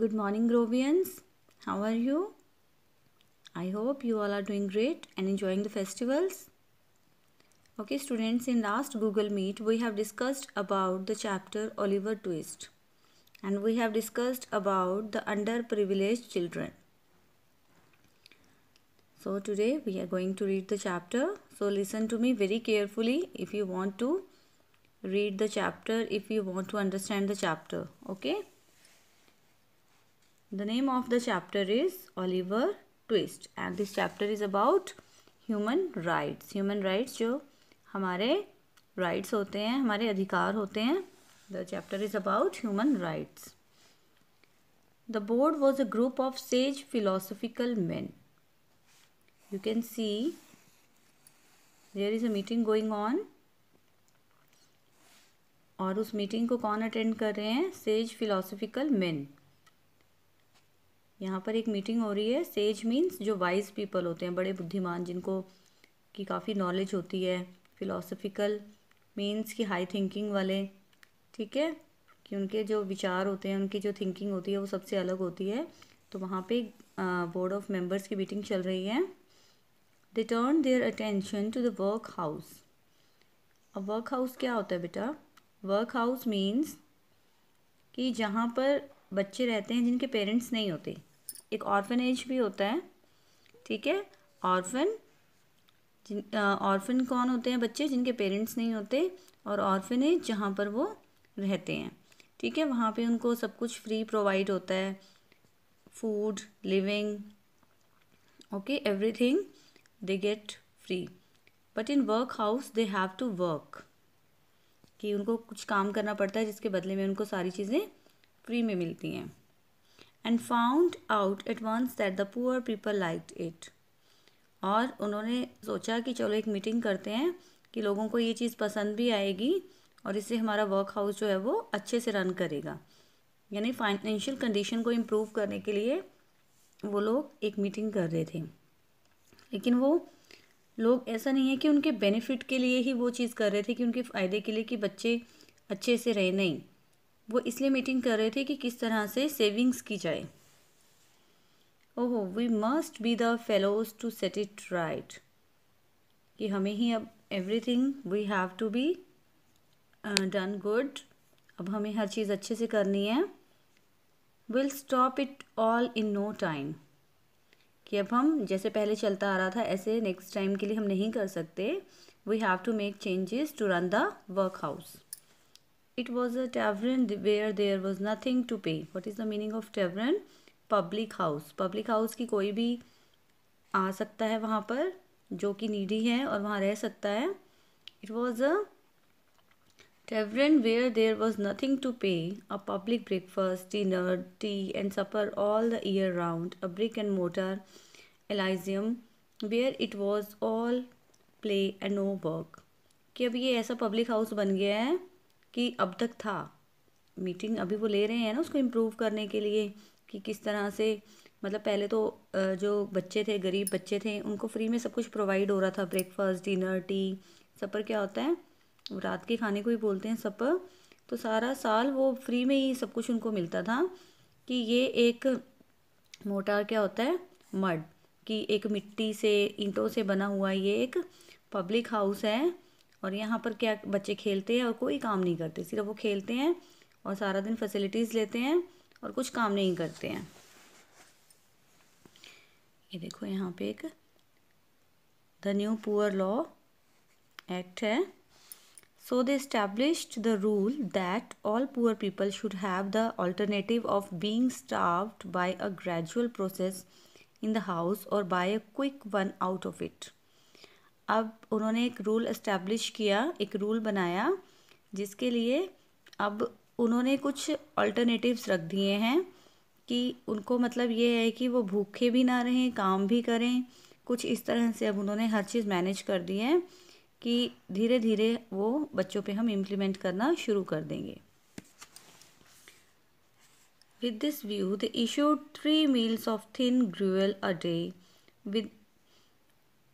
Good morning, Grovians. How are you? I hope you all are doing great and enjoying the festivals. Okay, students, in last Google Meet, we have discussed about the chapter Oliver Twist and we have discussed about the underprivileged children. So, today we are going to read the chapter. So, listen to me very carefully if you want to read the chapter, if you want to understand the chapter. Okay. The name of the chapter is Oliver Twist and this chapter is about human rights. Human rights jo hamare rights hote hain hamare adhikar hote hain The chapter is about human rights. The board was a group of sage philosophical men. You can see there is a meeting going on. और उस meeting को कौन attend कर रहे हैं says philosophical main यहाँ पर एक मीटिंग हो रही है सेज मीन्स जो वाइज पीपल होते हैं बड़े बुद्धिमान जिनको की काफ़ी नॉलेज होती है फिलोसफिकल मीन्स की हाई थिंकिंग वाले ठीक है कि उनके जो विचार होते हैं उनकी जो थिंकिंग होती है वो सबसे अलग होती है तो वहाँ पे बोर्ड ऑफ मेंबर्स की मीटिंग चल रही है they turn their attention to the work house अब वर्क हाउस क्या होता है बेटा वर्क हाउस मीन्स कि जहाँ पर बच्चे रहते हैं जिनके पेरेंट्स नहीं होते एक ऑर्फनेज भी होता है ठीक है ऑर्फन जिन ऑर्फन कौन होते हैं बच्चे जिनके पेरेंट्स नहीं होते और ऑर्फनेज जहाँ पर वो रहते हैं ठीक है वहाँ पे उनको सब कुछ फ्री प्रोवाइड होता है food living okay everything they get free but in work house they have to work कि उनको कुछ काम करना पड़ता है जिसके बदले में उनको सारी चीज़ें फ्री में मिलती हैं and found out at once that the poor people like it और उन्होंने सोचा कि चलो एक मीटिंग करते हैं कि लोगों को ये चीज़ पसंद भी आएगी और इससे हमारा वर्क हाउस जो है वो अच्छे से रन करेगा यानी फाइनेंशियल कंडीशन को इम्प्रूव करने के लिए वो लोग एक मीटिंग कर रहे थे लेकिन वो लोग ऐसा नहीं है कि उनके बेनिफिट के लिए ही वो चीज़ कर रहे थे कि उनके फ़ायदे के लिए कि बच्चे अच्छे से रहे नहीं वो इसलिए मीटिंग कर रहे थे कि किस तरह से सेविंग्स की जाए ओहो we must be the fellows to set it right कि हमें ही अब everything we have to be done good अब हमें हर चीज़ अच्छे से करनी है will stop it all in no time कि अब हम जैसे पहले चलता आ रहा था ऐसे नेक्स्ट टाइम के लिए हम नहीं कर सकते we have to make changes to run the work house it was a tavern where there was nothing to pay what is the meaning of tavern public house public house की कोई भी आ सकता है वहाँ पर जो कि नीडी है और वहाँ रह सकता है it was a tavern where there was nothing to pay a public breakfast dinner tea and supper all the year round a brick and mortar elysium where it was all play and no work कि अब ये ऐसा public house बन गया है कि अब तक था मीटिंग अभी वो ले रहे हैं ना उसको इम्प्रूव करने के लिए कि किस तरह से मतलब पहले तो जो बच्चे थे गरीब बच्चे थे उनको फ्री में सब कुछ प्रोवाइड हो रहा था ब्रेकफास्ट डिनर टी सब पर क्या होता है रात के खाने को ही बोलते हैं सब पर तो सारा साल वो फ्री में ही सब कुछ उनको मिलता था कि ये एक मोटा क्या होता है मड कि एक मिट्टी से ईंटों से बना हुआ ये एक पब्लिक हाउस है और यहाँ पर क्या बच्चे खेलते हैं और कोई काम नहीं करते सिर्फ वो खेलते हैं और सारा दिन फैसिलिटीज़ लेते हैं और कुछ काम नहीं करते हैं ये देखो यहाँ पे एक the new poor law act है so they established the rule that all poor people should have the alternative of being starved by a gradual process in the house और by a quick one out of it अब उन्होंने एक rule establish किया एक rule बनाया जिसके लिए अब उन्होंने कुछ अल्टरनेटिव्स रख दिए हैं कि उनको मतलब ये है कि वो भूखे भी ना रहें काम भी करें कुछ इस तरह से अब उन्होंने हर चीज़ मैनेज कर दी है कि धीरे धीरे वो बच्चों पे हम इम्प्लीमेंट करना शुरू कर देंगे with this view the issue three meals of thin gruel a day with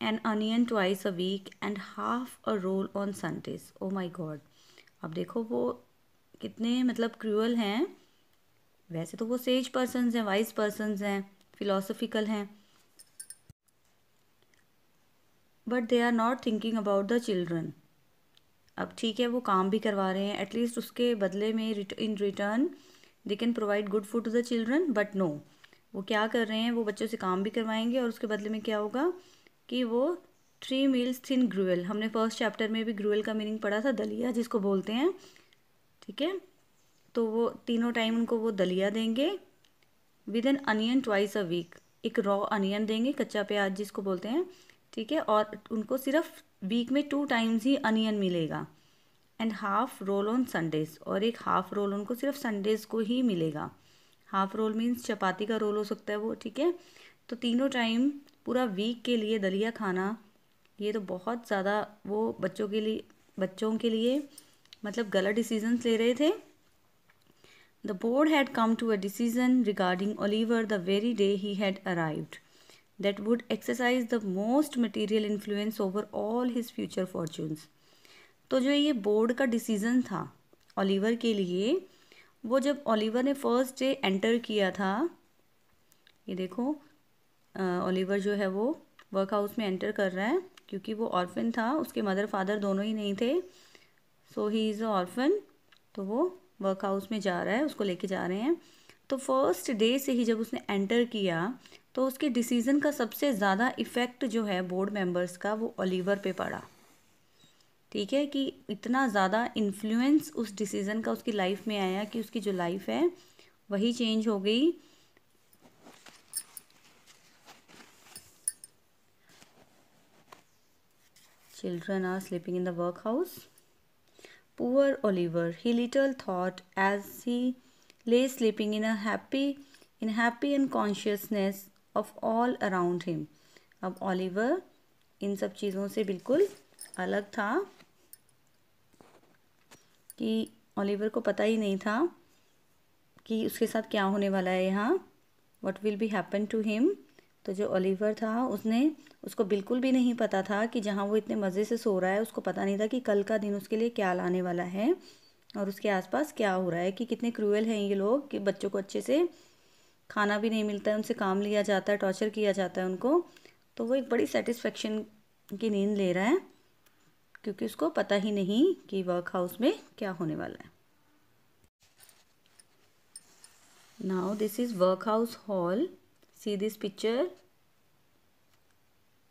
an onion twice a week and half a roll on Sundays oh my God अब देखो वो कितने मतलब क्रूअल हैं वैसे तो वो सेज पर्सन हैं वाइज पर्सनस हैं फिलोसफिकल हैं but they are not thinking about the children अब ठीक है वो काम भी करवा रहे हैं एटलीस्ट उसके बदले में in return they can provide good food to the children but no वो क्या कर रहे हैं वो बच्चों से काम भी करवाएंगे और उसके बदले में क्या होगा कि वो थ्री मील्स थिन ग्रुएल हमने फर्स्ट चैप्टर में भी ग्रुएल का मीनिंग पढ़ा था दलिया जिसको बोलते हैं ठीक है तो वो तीनों टाइम उनको वो दलिया देंगे with an onion twice a week एक रॉ अनियन देंगे कच्चा प्याज जिसको बोलते हैं ठीक है और उनको सिर्फ वीक में टू टाइम्स ही अनियन मिलेगा and half roll on Sundays और एक हाफ रोल उनको सिर्फ संडेज को ही मिलेगा हाफ रोल मीन्स चपाती का रोल हो सकता है वो ठीक है तो तीनों टाइम पूरा वीक के लिए दलिया खाना ये तो बहुत ज़्यादा वो बच्चों के लिए बच्चों के लिए मतलब गलत डिसीजन ले रहे थे the board had come to a decision regarding Oliver the very day he had arrived that would exercise the most material influence over all his future fortunes तो जो ये बोर्ड का डिसीजन था ओलीवर के लिए वो जब ओलीवर ने फर्स्ट डे एंटर किया था ये देखो ओलिवर जो है वो वर्क हाउस में एंटर कर रहा है क्योंकि वो ऑर्फिन था उसके मदर फादर दोनों ही नहीं थे सो ही इज़ अ ऑर्फिन तो वो वर्क हाउस में जा रहा है उसको लेके जा रहे हैं तो फर्स्ट डे से ही जब उसने एंटर किया तो उसके डिसीज़न का सबसे ज़्यादा इफ़ेक्ट जो है बोर्ड मेंबर्स का वो ओलिवर पे पड़ा ठीक है कि इतना ज़्यादा इन्फ्लुएंस उस डिसीज़न का उसकी लाइफ में आया कि उसकी जो लाइफ है वही चेंज हो गई Children are sleeping in the workhouse. Poor Oliver, he little thought as he lay sleeping in a happy in happy and consciousness of all around him. ab oliver in sab cheezon se bilkul alag tha ki oliver ko pata hi nahi tha ki uske sath kya hone wala hai yahan what will be happen to him तो जो Oliver था उसने उसको बिल्कुल भी नहीं पता था कि जहाँ वो इतने मज़े से सो रहा है उसको पता नहीं था कि कल का दिन उसके लिए क्या लाने वाला है और उसके आसपास क्या हो रहा है कि कितने क्रूअल हैं ये लोग कि बच्चों को अच्छे से खाना भी नहीं मिलता है उनसे काम लिया जाता है टॉर्चर किया जाता है उनको तो वो एक बड़ी सेटिस्फेक्शन की नींद ले रहा है क्योंकि उसको पता ही नहीं कि वर्क हाउस में क्या होने वाला है now this is work house hall see this picture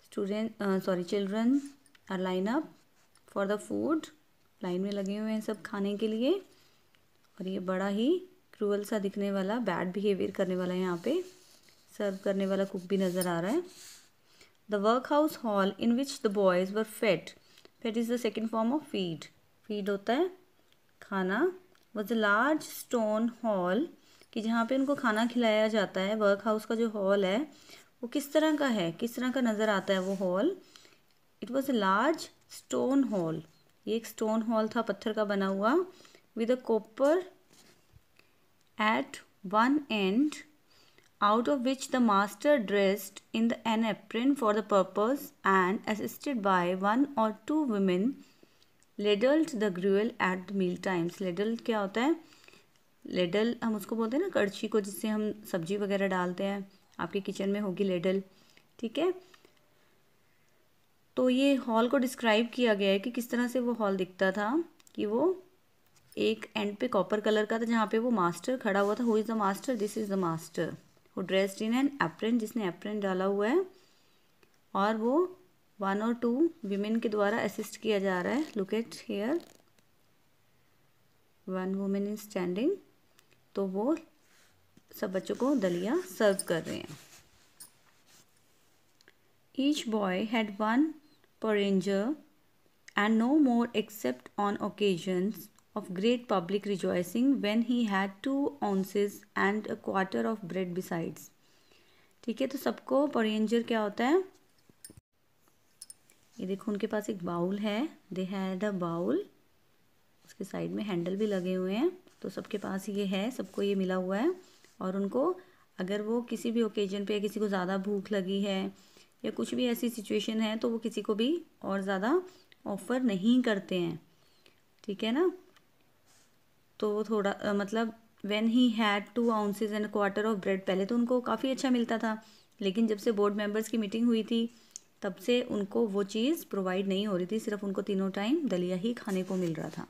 student uh, sorry children are line up for the food line में लगे हुए हैं सब खाने के लिए और ये बड़ा ही क्रूअल सा दिखने वाला बैड बिहेवियर करने वाला है यहाँ पे सर्व करने वाला कुक भी नज़र आ रहा है the work house hall in which the boys were fed fed is the second form of feed feed होता है खाना was a large stone hall कि जहाँ पे उनको खाना खिलाया जाता है वर्क हाउस का जो हॉल है वो किस तरह का है किस तरह का नज़र आता है वो hall it was a large stone hall ये एक स्टोन हॉल था पत्थर का बना हुआ with a copper at one end out of which the master dressed in the an apron for the purpose and assisted by one or two women ladled the gruel at the meal times ladled क्या होता है ladle हम उसको बोलते हैं ना कड़छी को जिससे हम सब्जी वगैरह डालते हैं आपके किचन में होगी लेडल ठीक है तो ये हॉल को डिस्क्राइब किया गया है कि किस तरह से वो हॉल दिखता था कि वो एक एंड पे कॉपर कलर का था जहाँ पे वो मास्टर खड़ा हुआ था who is the master this is the master वो ड्रेस्ड इन एन एप्रेंट जिसने एप्रेंट डाला हुआ है और वो वन और टू वीमेन के द्वारा असिस्ट किया जा रहा है look at here one women is standing तो वो सब बच्चों को दलिया सर्व कर रहे हैं each boy had one porringer and no more except on occasions of great public rejoicing when he had two ounces and a quarter of bread besides ठीक है तो सबको परेंजर क्या होता है ये देखो उनके पास एक बाउल है दे हैड अ बाउल उसके साइड में हैंडल भी लगे हुए हैं तो सबके पास ये है सबको ये मिला हुआ है और उनको अगर वो किसी भी ओकेजन पे किसी को ज़्यादा भूख लगी है या कुछ भी ऐसी सिचुएशन है तो वो किसी को भी और ज़्यादा ऑफ़र नहीं करते हैं ठीक है ना तो थोड़ा आ, मतलब when he had two ounces and quarter of bread पहले तो उनको काफ़ी अच्छा मिलता था लेकिन जब से बोर्ड मेंबर्स की मीटिंग हुई थी तब से उनको वो चीज़ प्रोवाइड नहीं हो रही थी सिर्फ उनको तीनों टाइम दलिया ही खाने को मिल रहा था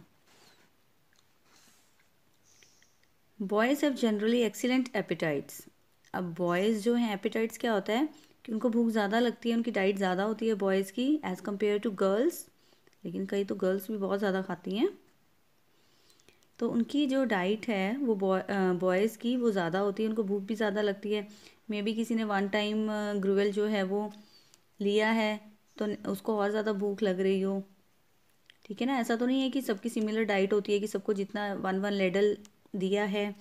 boys have generally excellent appetites अब बॉयज़ जो हैं एपिटाइट्स क्या होता है कि उनको भूख ज़्यादा लगती है उनकी डाइट ज़्यादा होती है बॉयज़ की एज़ कम्पेयर टू गर्ल्स लेकिन कई तो गर्ल्स भी बहुत ज़्यादा खाती हैं तो उनकी जो डाइट है वो बॉयज़ की वो ज़्यादा होती है उनको भूख भी ज़्यादा लगती है मे बी किसी ने वन टाइम ग्रूवेल जो है वो लिया है तो उसको और ज़्यादा भूख लग रही हो ठीक है ना ऐसा तो नहीं है कि सबकी सिमिलर डाइट होती है कि सबको जितना वन वन लेडल दिया है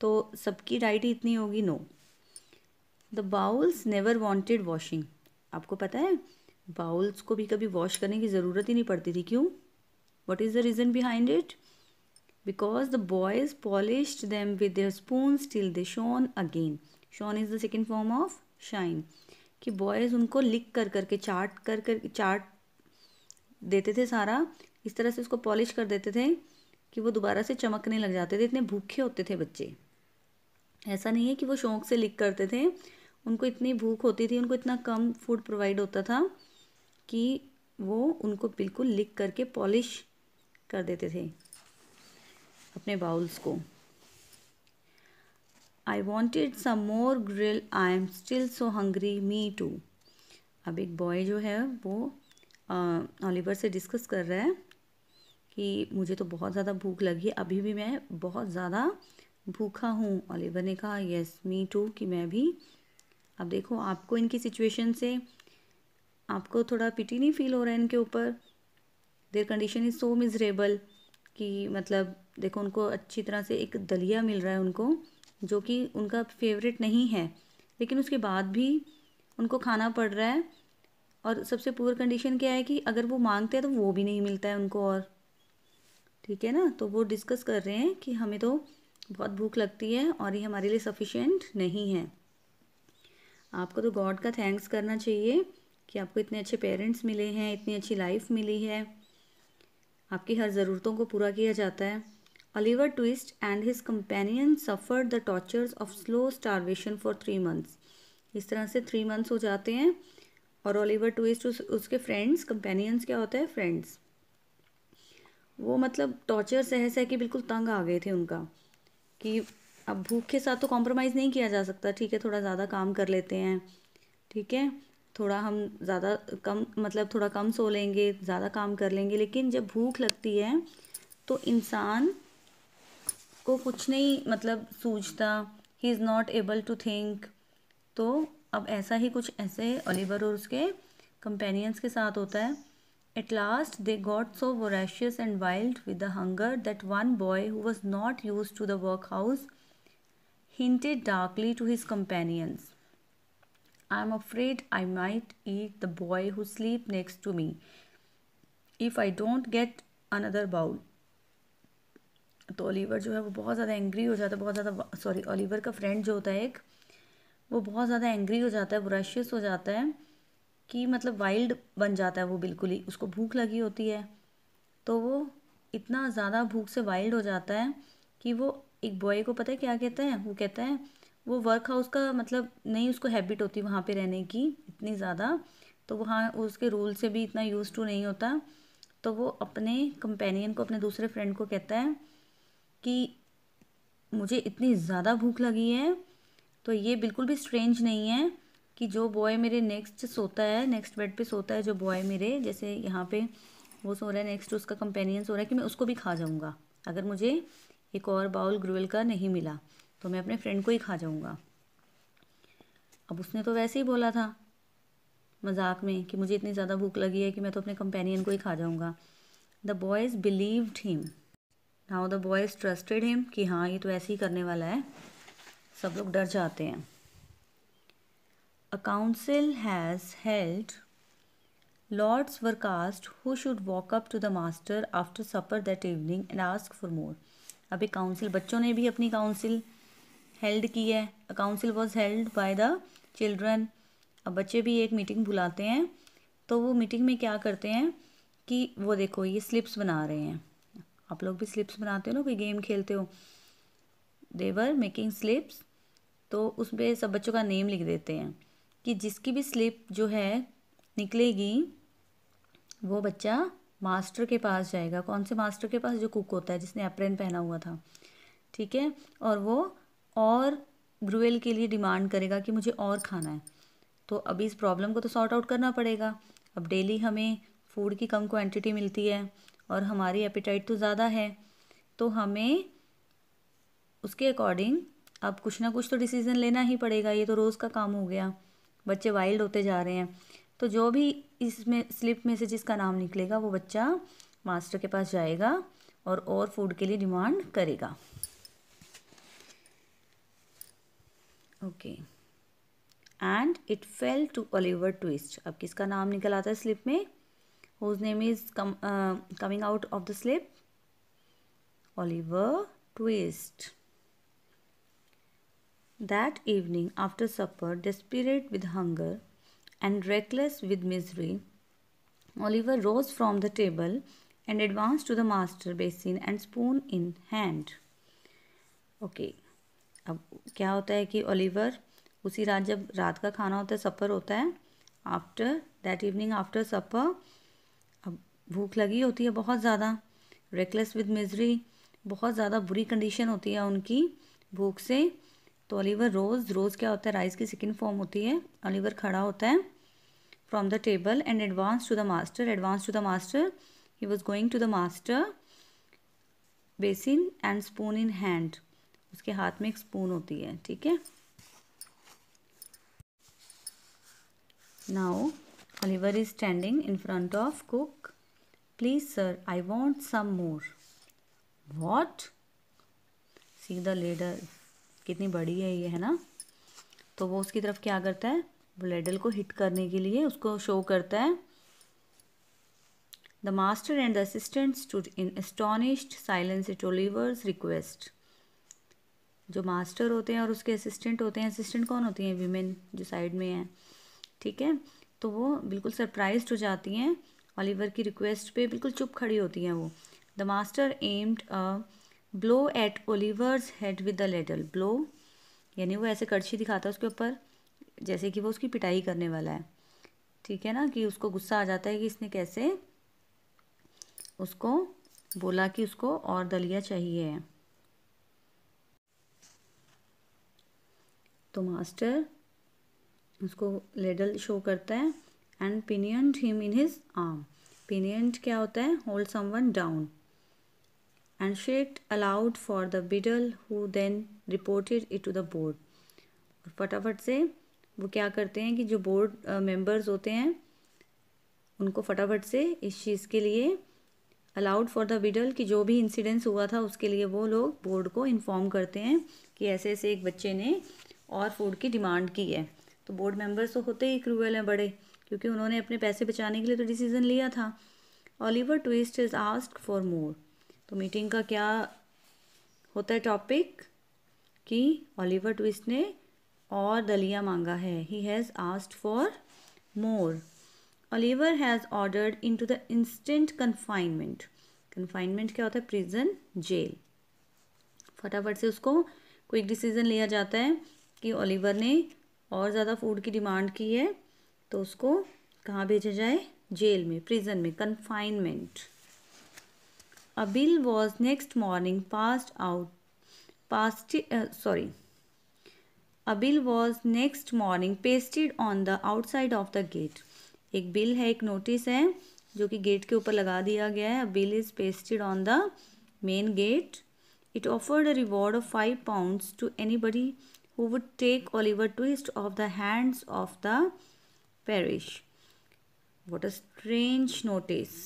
तो सबकी डाइट इतनी होगी no the bowls never wanted washing आपको पता है बाउल्स को भी कभी वॉश करने की ज़रूरत ही नहीं पड़ती थी क्यों what is the reason behind it because the boys polish them with spoon still the they shone again shone is the second form of shine कि बॉयज़ उनको लिख कर करके चाट कर कर चाट देते थे सारा इस तरह से उसको पॉलिश कर देते थे कि वो दोबारा से चमकने लग जाते थे इतने भूखे होते थे बच्चे ऐसा नहीं है कि वो शौक से लिख करते थे उनको इतनी भूख होती थी उनको इतना कम फूड प्रोवाइड होता था कि वो उनको बिल्कुल लिख करके पॉलिश कर देते थे अपने बाउल्स को I wanted some more gruel I am still so hungry me too अब एक बॉय जो है वो ऑलिवर से डिस्कस कर रहा है कि मुझे तो बहुत ज़्यादा भूख लगी अभी भी मैं बहुत ज़्यादा भूखा हूँ ओलिवर ने कहा यस मी टू कि मैं भी अब देखो आपको इनकी सिचुएशन से आपको थोड़ा पिटी नहीं फील हो रहा है इनके ऊपर their condition is so miserable कि मतलब देखो उनको अच्छी तरह से एक दलिया मिल रहा है उनको जो कि उनका फेवरेट नहीं है लेकिन उसके बाद भी उनको खाना पड़ रहा है और सबसे पुअर कंडीशन क्या है कि अगर वो मांगते हैं तो वो भी नहीं मिलता है उनको और ठीक है ना तो वो डिस्कस कर रहे हैं कि हमें तो बहुत भूख लगती है और ये हमारे लिए सफिशेंट नहीं है आपको तो गॉड का थैंक्स करना चाहिए कि आपको इतने अच्छे पेरेंट्स मिले हैं इतनी अच्छी लाइफ मिली है आपकी हर ज़रूरतों को पूरा किया जाता है Oliver Twist and his companion suffered the tortures of slow starvation for three months इस तरह से थ्री मंथ्स हो जाते हैं और ओलीवर ट्विस्ट उस उसके फ्रेंड्स कंपेनियंस क्या होता है फ्रेंड्स वो मतलब टॉर्चर सह सह के बिल्कुल तंग आ गए थे उनका कि अब भूख के साथ तो कॉम्प्रोमाइज़ नहीं किया जा सकता ठीक है थोड़ा ज़्यादा काम कर लेते हैं ठीक है थोड़ा हम ज़्यादा कम मतलब थोड़ा कम सो लेंगे ज़्यादा काम कर लेंगे लेकिन जब भूख लगती है तो इंसान को कुछ नहीं मतलब सूझता ही is not able to think तो अब ऐसा ही कुछ ऐसे ओलिवर और उसके कंपेनियंस के साथ होता है At last, they got so voracious and wild with the hunger that one boy, who was not used to the workhouse, hinted darkly to his companions. I am afraid I might eat the boy who sleep next to me if I don't get another bowl. तो Oliver जो है वो बहुत ज़्यादा angry हो जाता है बहुत ज़्यादा सॉरी ओलीवर का फ्रेंड जो होता है एक वो बहुत ज़्यादा एंग्री हो जाता है ब्रशियस हो जाता है कि मतलब वाइल्ड बन जाता है वो बिल्कुल ही उसको भूख लगी होती है तो वो इतना ज़्यादा भूख से वाइल्ड हो जाता है कि वो एक बॉय को पता है क्या कहते हैं वो कहते हैं वो वर्क हाउस का मतलब नहीं उसको हैबिट होती वहाँ पे रहने की इतनी ज़्यादा तो वहाँ उसके रूल से भी इतना यूज़ टू नहीं होता तो वो अपने कंपेनियन को अपने दूसरे फ्रेंड को कहता है कि मुझे इतनी ज़्यादा भूख लगी है तो ये बिल्कुल भी स्ट्रेंज नहीं है कि जो बॉय मेरे नेक्स्ट सोता है नेक्स्ट बेड पे सोता है जो बॉय मेरे जैसे यहाँ पे वो सो रहा है नेक्स्ट उसका कंपेनियन सो रहा है कि मैं उसको भी खा जाऊँगा अगर मुझे एक और बाउल ग्रुवेल का नहीं मिला तो मैं अपने फ्रेंड को ही खा जाऊँगा अब उसने तो वैसे ही बोला था मजाक में कि मुझे इतनी ज़्यादा भूख लगी है कि मैं तो अपने कंपेनियन को ही खा जाऊँगा the boys believed him now the boys trusted him कि हाँ ये तो ऐसे ही करने वाला है सब लोग डर जाते हैं A council has held. Lords were cast who should walk up to the master after supper that evening and ask for more. अब काउंसिल बच्चों ने भी अपनी काउंसिल हेल्ड की है a council was held by the children अब बच्चे भी एक मीटिंग बुलाते हैं तो वो मीटिंग में क्या करते हैं कि वो देखो ये स्लिप्स बना रहे हैं आप लोग भी स्लिप्स बनाते हो ना कोई गेम खेलते हो देवर मेकिंग स्लिप्स तो उसमें सब बच्चों का नेम लिख देते हैं कि जिसकी भी स्लिप जो है निकलेगी वो बच्चा मास्टर के पास जाएगा कौन से मास्टर के पास जो कुक होता है जिसने अप्रेन पहना हुआ था ठीक है और वो और ग्रुएल के लिए डिमांड करेगा कि मुझे और खाना है तो अभी इस प्रॉब्लम को तो सॉर्ट आउट करना पड़ेगा अब डेली हमें फूड की कम क्वांटिटी मिलती है और हमारी एपिटाइट तो ज़्यादा है तो हमें उसके अकॉर्डिंग अब कुछ ना कुछ तो डिसीज़न लेना ही पड़ेगा ये तो रोज़ का काम हो गया बच्चे वाइल्ड होते जा रहे हैं तो जो भी इसमें स्लिप में से जिसका नाम निकलेगा वो बच्चा मास्टर के पास जाएगा और और फूड के लिए डिमांड करेगा okay and it fell to Oliver Twist अब किसका नाम निकल आता है स्लिप में whose name is come coming out of the slip Oliver Twist That evening, after supper, desperate with hunger and reckless with misery, Oliver rose from the table and advanced to the master basin and spoon in hand. okay. अब क्या होता है कि Oliver उसी रात जब रात का खाना होता है सफ़र होता है after that evening after supper अब भूख लगी होती है बहुत ज़्यादा रेकलेस विद मिजरी बहुत ज़्यादा बुरी कंडीशन होती है उनकी भूख से तो अलीवर रोज़ रोज़ क्या होता है राइस की सेकेंड फॉर्म होती है अलीवर खड़ा होता है from the table and advance to the master advance to the master he was going to the master basin and spoon in hand उसके हाथ में एक स्पून होती है ठीक है now Oliver is standing in front of cook please sir I want some more what see the ladle कितनी बड़ी है ये है ना तो वो उसकी तरफ क्या करता है ब्लेडल को हिट करने के लिए उसको शो करता है the master and the assistant stood in astonished silence it Oliver's request जो मास्टर होते हैं और उसके असिस्टेंट होते हैं असिस्टेंट कौन होती हैं वीमेन जो साइड में हैं ठीक है तो वो बिल्कुल सरप्राइज हो जाती हैं ओलीवर की रिक्वेस्ट पे बिल्कुल चुप खड़ी होती हैं वो the master aimed a blow at Oliver's head with the ladle blow यानी वो ऐसे कड़छी दिखाता है उसके ऊपर जैसे कि वो उसकी पिटाई करने वाला है ठीक है ना कि उसको गुस्सा आ जाता है कि इसने कैसे उसको बोला कि उसको और दलिया चाहिए तो मास्टर उसको लेडल शो करता है and pinioned him in his arm pinioned क्या होता है hold some one down and shrieked aloud for the beadle who then reported it to the board और फटाफट से वो क्या करते हैं कि जो बोर्ड मेंबर्स uh, होते हैं उनको फटाफट से इस चीज़ के लिए अलाउड फॉर द बिडल कि जो भी इंसिडेंस हुआ था उसके लिए वो लोग बोर्ड को इन्फॉर्म करते हैं कि ऐसे ऐसे एक बच्चे ने और फूड की डिमांड की है तो बोर्ड मेंबर्स तो होते ही क्रूअल हैं बड़े क्योंकि उन्होंने अपने पैसे बचाने के लिए तो डिसीज़न लिया था Oliver Twist is ask for more तो मीटिंग का क्या होता है टॉपिक कि ओलिवर ट्विस्ट ने और दलिया मांगा है he has asked for more Oliver has ordered into the instant confinement confinement क्या होता है प्रिजन जेल फटाफट से उसको क्विक डिसीज़न लिया जाता है कि ओलिवर ने और ज़्यादा फूड की डिमांड की है तो उसको कहाँ भेजा जाए जेल में प्रिजन में confinement A bill was next morning passed out passed uh, sorry a bill was next morning pasted on the outside of the gate एक बिल है एक नोटिस है जो कि गेट के ऊपर लगा दिया गया है bill is pasted on the main gate it offered a reward of five pounds to anybody who would take Oliver Twist off the hands of the parish what a strange notice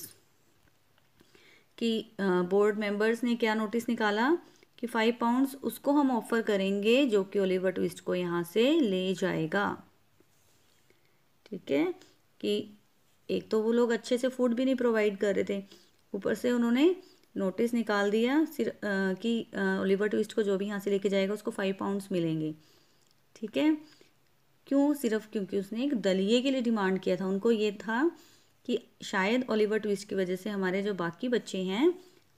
कि board members ने क्या notice निकाला कि five pounds उसको हम offer करेंगे जो कि ओलिवर ट्विस्ट को यहाँ से ले जाएगा ठीक है कि एक तो वो लोग अच्छे से फूड भी नहीं प्रोवाइड कर रहे थे ऊपर से उन्होंने नोटिस निकाल दिया सिर्फ कि ओलिवर ट्विस्ट को जो भी यहाँ से लेके जाएगा उसको फाइव पाउंड्स मिलेंगे ठीक है क्यों सिर्फ क्योंकि उसने एक दलिए के लिए डिमांड किया था उनको ये था कि शायद ओलिवर ट्विस्ट की वजह से हमारे जो बाकी बच्चे हैं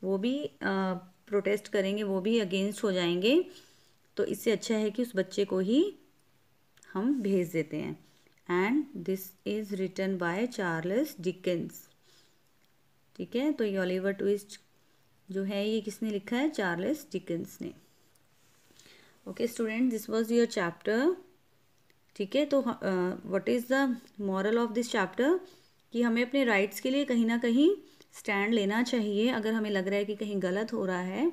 वो भी आ, प्रोटेस्ट करेंगे वो भी अगेंस्ट हो जाएंगे तो इससे अच्छा है कि उस बच्चे को ही हम भेज देते हैं and this is return by Charles Dickens ठीक है तो ये ओलिवर ट्विस्ट जो है ये किसने लिखा है चार्ल्स डिकेंस ने okay student this was your chapter ठीक है तो what is the moral of this chapter कि हमें अपने राइट्स के लिए कहीं ना कहीं स्टैंड लेना चाहिए अगर हमें लग रहा है कि कहीं गलत हो रहा है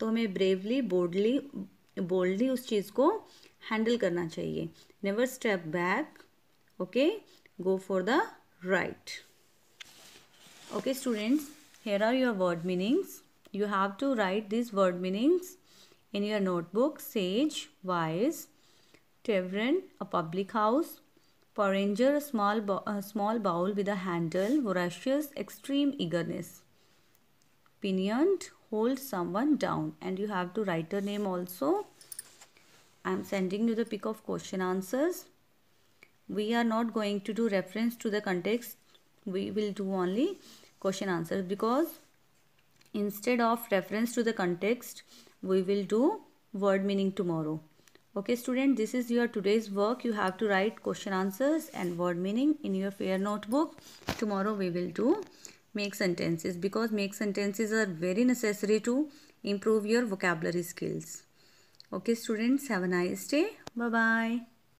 तो हमें ब्रेवली बोल्डली बोल्डली उस चीज़ को हैंडल करना चाहिए never step back okay go for the right okay students here are your word meanings you have to write this word meanings in your notebook sage wise tavern a public house Porringer, a small, bo a small bowl with a handle, voracious, extreme eagerness. Pinioned, hold someone down. And you have to write a name also. I am sending you the pick of question answers. We are not going to do reference to the context. We will do only question answers because instead of reference to the context, we will do word meaning tomorrow. Okay student, this is your today's work. You have to write question answers and word meaning in your fair notebook. Tomorrow we will do make sentences because make sentences are very necessary to improve your vocabulary skills. Okay students, have a nice day. Bye-bye.